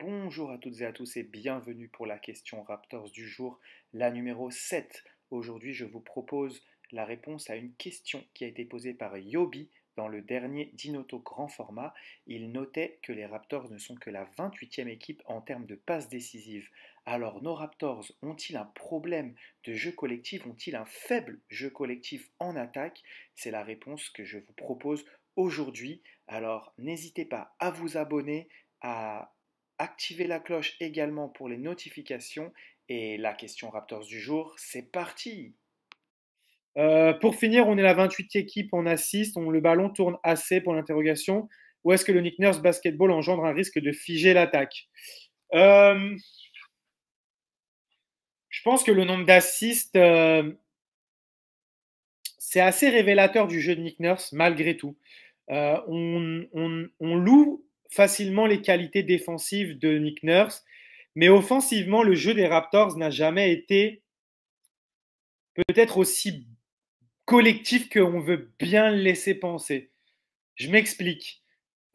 Bonjour à toutes et à tous et bienvenue pour la question Raptors du jour, la numéro 7. Aujourd'hui, je vous propose la réponse à une question qui a été posée par Yobi dans le dernier Dinoto grand format. Il notait que les Raptors ne sont que la 28e équipe en termes de passes décisives. Alors nos Raptors ont-ils un problème de jeu collectif Ont-ils un faible jeu collectif en attaque C'est la réponse que je vous propose aujourd'hui. Alors n'hésitez pas à vous abonner, à Activez la cloche également pour les notifications. Et la question Raptors du jour, c'est parti euh, Pour finir, on est la 28 équipe en assiste. le ballon tourne assez pour l'interrogation. Ou est-ce que le Nick Nurse basketball engendre un risque de figer l'attaque euh, Je pense que le nombre d'assists, euh, c'est assez révélateur du jeu de Nick Nurse, malgré tout. on loue facilement les qualités défensives de Nick Nurse, mais offensivement, le jeu des Raptors n'a jamais été peut-être aussi collectif qu'on veut bien le laisser penser. Je m'explique.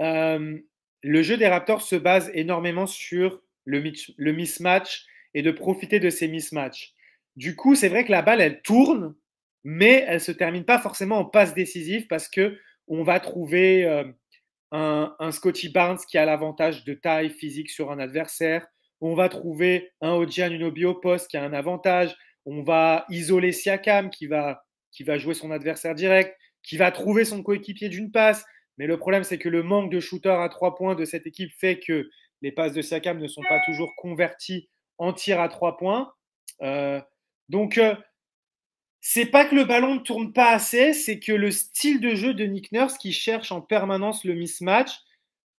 Euh, le jeu des Raptors se base énormément sur le, mismatch et de profiter de ces mismatchs. Du coup, c'est vrai que la balle, elle tourne, mais elle ne se termine pas forcément en passe décisive parce que on va trouver euh, un, Scotty Barnes qui a l'avantage de taille physique sur un adversaire. On va trouver un Ojian Unobi au poste qui a un avantage. On va isoler Siakam qui va, qui va jouer son adversaire direct, qui va trouver son coéquipier d'une passe. Mais le problème, c'est que le manque de shooter à trois points de cette équipe fait que les passes de Siakam ne sont pas toujours converties en tir à trois points. Euh, donc, euh, c'est pas que le ballon ne tourne pas assez, c'est que le style de jeu de Nick Nurse, qui cherche en permanence le mismatch,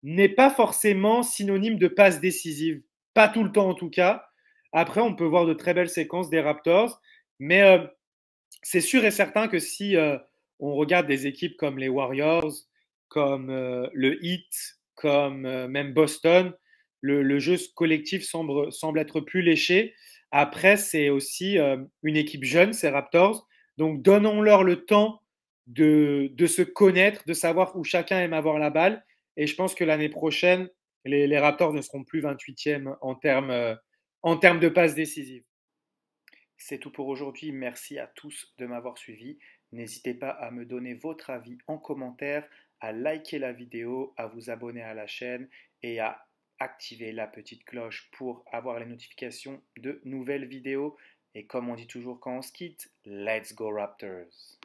n'est pas forcément synonyme de passe décisive. Pas tout le temps en tout cas. Après, on peut voir de très belles séquences des Raptors, mais euh, c'est sûr et certain que si euh, on regarde des équipes comme les Warriors, comme euh, le Heat, comme même Boston, le, jeu collectif semble, être plus léché. Après, c'est aussi euh, une équipe jeune, ces Raptors. Donc, donnons-leur le temps de, de, se connaître, de savoir où chacun aime avoir la balle. Et je pense que l'année prochaine, les, Raptors ne seront plus 28e en termes, euh, en termes de passes décisives. C'est tout pour aujourd'hui. Merci à tous de m'avoir suivi. N'hésitez pas à me donner votre avis en commentaire, à liker la vidéo, à vous abonner à la chaîne et à Activez la petite cloche pour avoir les notifications de nouvelles vidéos. Et comme on dit toujours quand on se quitte, let's go Raptors